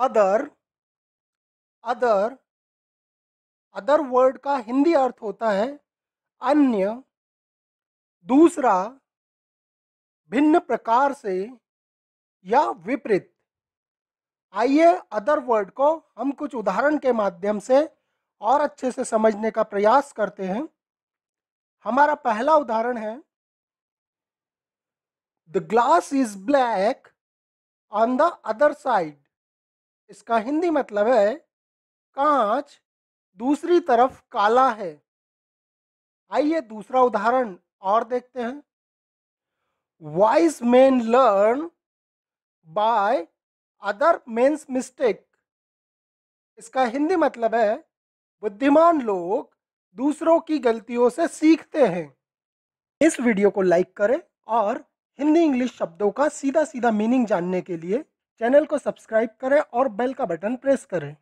other other other word का हिंदी अर्थ होता है अन्य दूसरा भिन्न प्रकार से या विपरीत आइए अदर वर्ड को हम कुछ उदाहरण के माध्यम से और अच्छे से समझने का प्रयास करते हैं हमारा पहला उदाहरण है the glass is black on the other side इसका हिंदी मतलब है कांच दूसरी तरफ काला है आइए दूसरा उदाहरण और देखते हैं wise man learn by other men's mistake इसका हिंदी मतलब है बुद्धिमान लोग दूसरों की गलतियों से सीखते हैं इस वीडियो को लाइक करें और हिंदी इंग्लिश शब्दों का सीधा सीधा मीनिंग जानने के लिए चैनल को सब्सक्राइब करें और बेल का बटन प्रेस करें